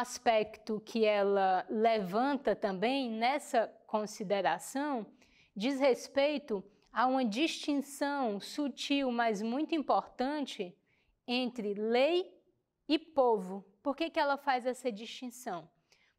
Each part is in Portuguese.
aspecto que ela levanta também nessa consideração diz respeito a uma distinção sutil, mas muito importante, entre lei e povo. Por que, que ela faz essa distinção?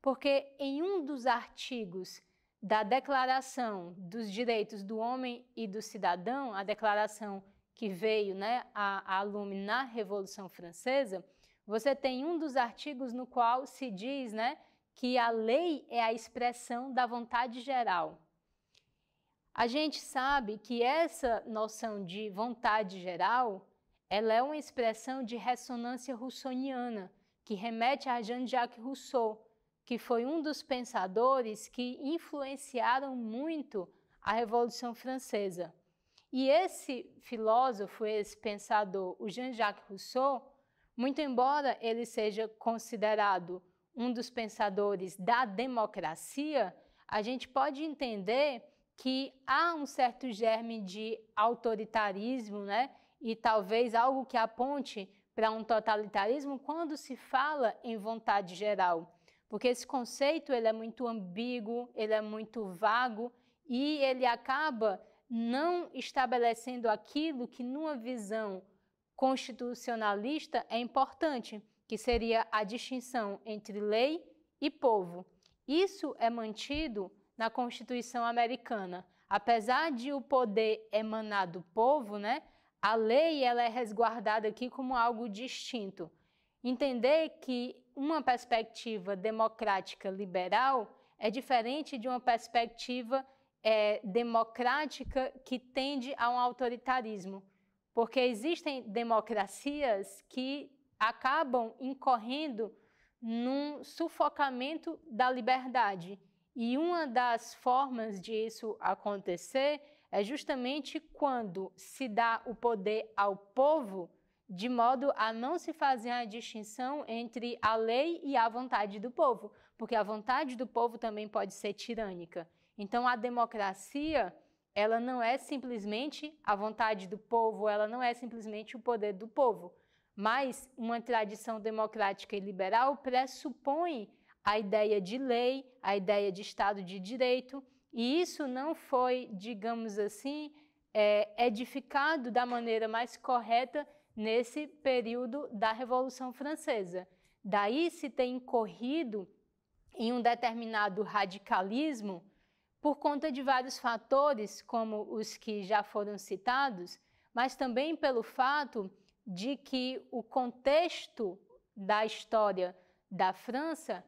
Porque em um dos artigos da Declaração dos Direitos do Homem e do Cidadão, a declaração que veio né, a, a lume na Revolução Francesa, você tem um dos artigos no qual se diz né, que a lei é a expressão da vontade geral. A gente sabe que essa noção de vontade geral ela é uma expressão de ressonância russoniana, que remete a Jean-Jacques Rousseau, que foi um dos pensadores que influenciaram muito a Revolução Francesa. E esse filósofo, esse pensador, o Jean-Jacques Rousseau, muito embora ele seja considerado um dos pensadores da democracia, a gente pode entender que há um certo germe de autoritarismo, né? E talvez algo que aponte para um totalitarismo quando se fala em vontade geral, porque esse conceito ele é muito ambíguo, ele é muito vago e ele acaba não estabelecendo aquilo que numa visão constitucionalista é importante, que seria a distinção entre lei e povo. Isso é mantido na Constituição americana. Apesar de o poder emanar do povo, né, a lei ela é resguardada aqui como algo distinto. Entender que uma perspectiva democrática liberal é diferente de uma perspectiva é, democrática que tende a um autoritarismo. Porque existem democracias que acabam incorrendo num sufocamento da liberdade. E uma das formas disso acontecer é justamente quando se dá o poder ao povo, de modo a não se fazer a distinção entre a lei e a vontade do povo, porque a vontade do povo também pode ser tirânica. Então, a democracia ela não é simplesmente a vontade do povo, ela não é simplesmente o poder do povo, mas uma tradição democrática e liberal pressupõe a ideia de lei, a ideia de Estado de Direito, e isso não foi, digamos assim, é, edificado da maneira mais correta nesse período da Revolução Francesa. Daí se tem corrido em um determinado radicalismo por conta de vários fatores, como os que já foram citados, mas também pelo fato de que o contexto da história da França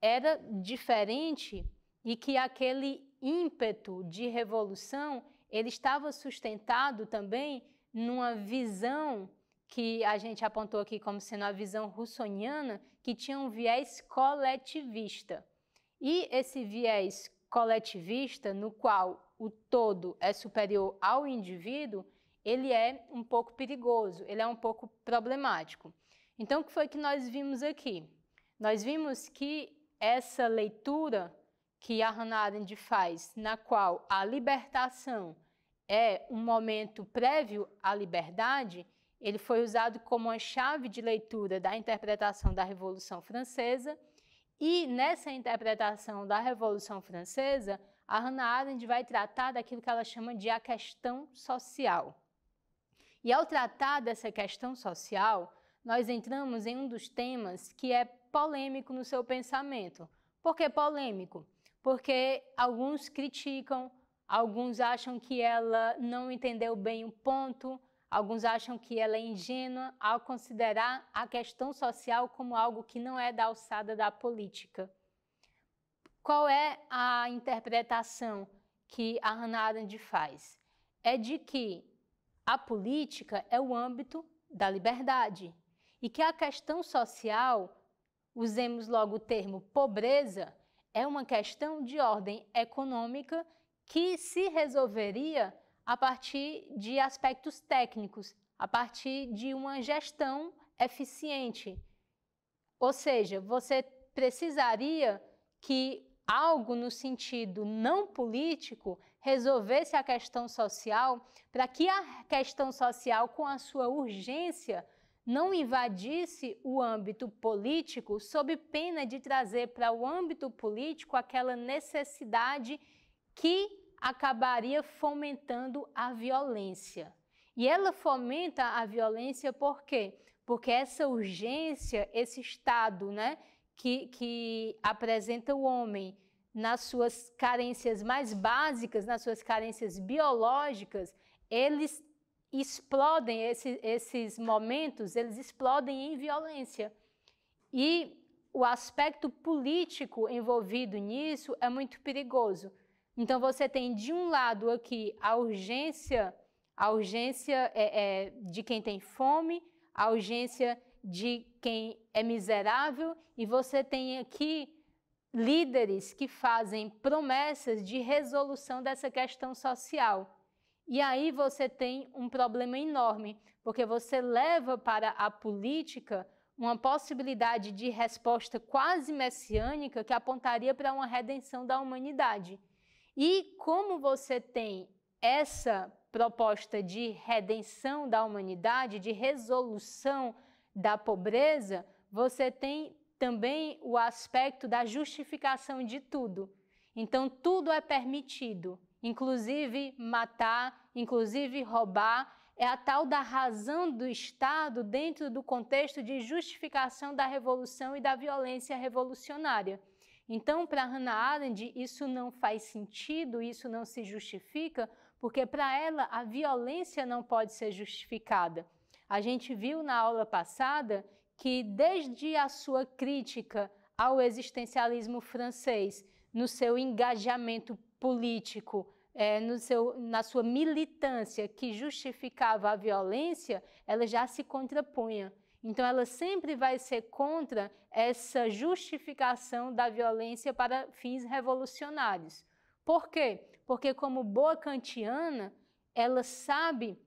era diferente e que aquele ímpeto de revolução ele estava sustentado também numa visão que a gente apontou aqui como sendo a visão russoniana, que tinha um viés coletivista. E esse viés coletivista, no qual o todo é superior ao indivíduo, ele é um pouco perigoso, ele é um pouco problemático. Então, o que foi que nós vimos aqui? Nós vimos que essa leitura que a Hannah Arendt faz, na qual a libertação é um momento prévio à liberdade, ele foi usado como uma chave de leitura da interpretação da Revolução Francesa e nessa interpretação da Revolução Francesa, a Hannah Arendt vai tratar daquilo que ela chama de a questão social. E ao tratar dessa questão social, nós entramos em um dos temas que é polêmico no seu pensamento. Por que polêmico? Porque alguns criticam, alguns acham que ela não entendeu bem o ponto, Alguns acham que ela é ingênua ao considerar a questão social como algo que não é da alçada da política. Qual é a interpretação que a Hannah Arendt faz? É de que a política é o âmbito da liberdade e que a questão social, usemos logo o termo pobreza, é uma questão de ordem econômica que se resolveria a partir de aspectos técnicos, a partir de uma gestão eficiente. Ou seja, você precisaria que algo no sentido não político resolvesse a questão social para que a questão social, com a sua urgência, não invadisse o âmbito político sob pena de trazer para o âmbito político aquela necessidade que acabaria fomentando a violência. E ela fomenta a violência por quê? Porque essa urgência, esse estado né, que, que apresenta o homem nas suas carências mais básicas, nas suas carências biológicas, eles explodem, esse, esses momentos, eles explodem em violência. E o aspecto político envolvido nisso é muito perigoso, então você tem de um lado aqui a urgência, a urgência é, é, de quem tem fome, a urgência de quem é miserável, e você tem aqui líderes que fazem promessas de resolução dessa questão social. E aí você tem um problema enorme, porque você leva para a política uma possibilidade de resposta quase messiânica que apontaria para uma redenção da humanidade. E como você tem essa proposta de redenção da humanidade, de resolução da pobreza, você tem também o aspecto da justificação de tudo. Então, tudo é permitido, inclusive matar, inclusive roubar. É a tal da razão do Estado dentro do contexto de justificação da revolução e da violência revolucionária. Então, para Hannah Arendt, isso não faz sentido, isso não se justifica, porque para ela a violência não pode ser justificada. A gente viu na aula passada que, desde a sua crítica ao existencialismo francês, no seu engajamento político, é, seu, na sua militância que justificava a violência, ela já se contrapunha então, ela sempre vai ser contra essa justificação da violência para fins revolucionários. Por quê? Porque, como boa kantiana, ela sabe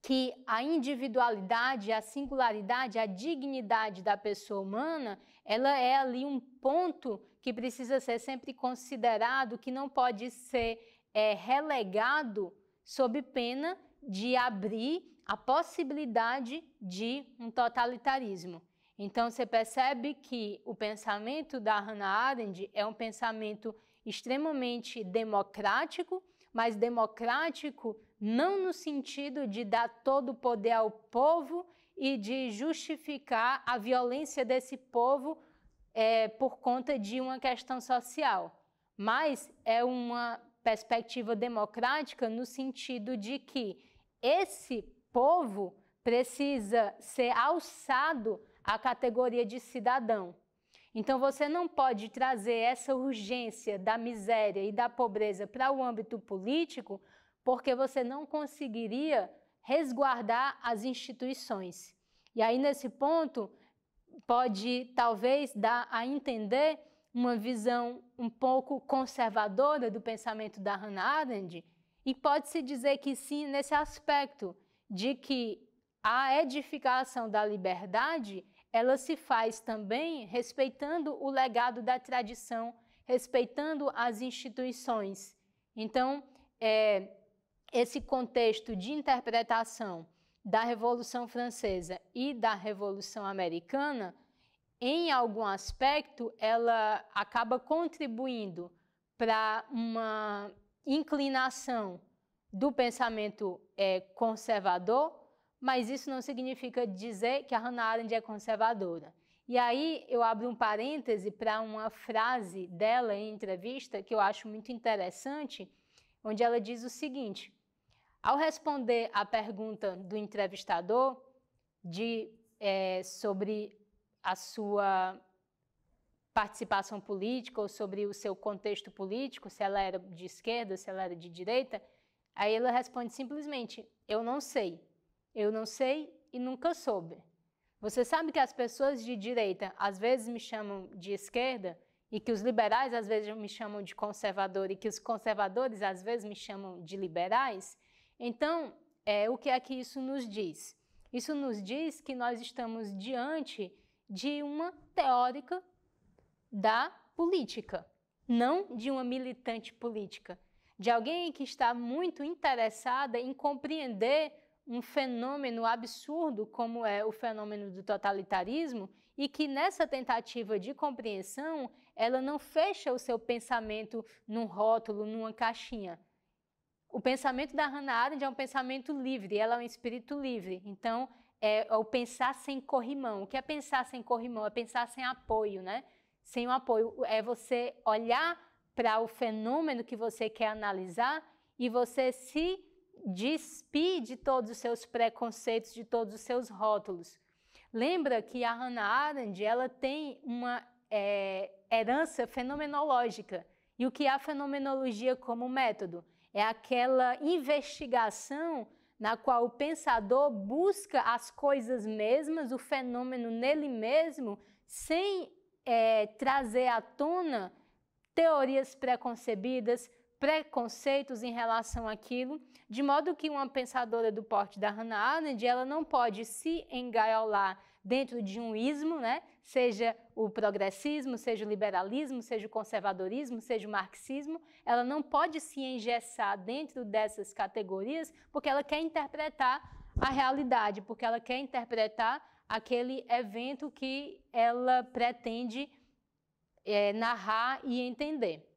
que a individualidade, a singularidade, a dignidade da pessoa humana, ela é ali um ponto que precisa ser sempre considerado, que não pode ser é, relegado sob pena de abrir a possibilidade de um totalitarismo. Então você percebe que o pensamento da Hannah Arendt é um pensamento extremamente democrático, mas democrático não no sentido de dar todo o poder ao povo e de justificar a violência desse povo é, por conta de uma questão social, mas é uma perspectiva democrática no sentido de que esse povo precisa ser alçado à categoria de cidadão. Então você não pode trazer essa urgência da miséria e da pobreza para o âmbito político, porque você não conseguiria resguardar as instituições. E aí nesse ponto pode talvez dar a entender uma visão um pouco conservadora do pensamento da Hannah Arendt, e pode-se dizer que sim nesse aspecto, de que a edificação da liberdade ela se faz também respeitando o legado da tradição, respeitando as instituições. Então, é, esse contexto de interpretação da Revolução Francesa e da Revolução Americana, em algum aspecto, ela acaba contribuindo para uma inclinação do pensamento é, conservador, mas isso não significa dizer que a Hannah Arendt é conservadora. E aí eu abro um parêntese para uma frase dela em entrevista que eu acho muito interessante, onde ela diz o seguinte: ao responder à pergunta do entrevistador de, é, sobre a sua participação política ou sobre o seu contexto político, se ela era de esquerda, se ela era de direita, Aí ela responde simplesmente: Eu não sei. Eu não sei e nunca soube. Você sabe que as pessoas de direita às vezes me chamam de esquerda e que os liberais às vezes me chamam de conservador e que os conservadores às vezes me chamam de liberais? Então, é, o que é que isso nos diz? Isso nos diz que nós estamos diante de uma teórica da política, não de uma militante política de alguém que está muito interessada em compreender um fenômeno absurdo como é o fenômeno do totalitarismo e que nessa tentativa de compreensão ela não fecha o seu pensamento num rótulo, numa caixinha. O pensamento da Hannah Arendt é um pensamento livre, ela é um espírito livre. Então, é, é o pensar sem corrimão. O que é pensar sem corrimão? É pensar sem apoio, né? Sem o um apoio. É você olhar para o fenômeno que você quer analisar e você se despide de todos os seus preconceitos, de todos os seus rótulos. Lembra que a Hannah Arendt ela tem uma é, herança fenomenológica. E o que é a fenomenologia como método? É aquela investigação na qual o pensador busca as coisas mesmas, o fenômeno nele mesmo, sem é, trazer à tona teorias preconcebidas, preconceitos em relação àquilo, de modo que uma pensadora do porte da Hannah Arendt, ela não pode se engaiolar dentro de um ismo, né? seja o progressismo, seja o liberalismo, seja o conservadorismo, seja o marxismo, ela não pode se engessar dentro dessas categorias porque ela quer interpretar a realidade, porque ela quer interpretar aquele evento que ela pretende é, narrar e entender.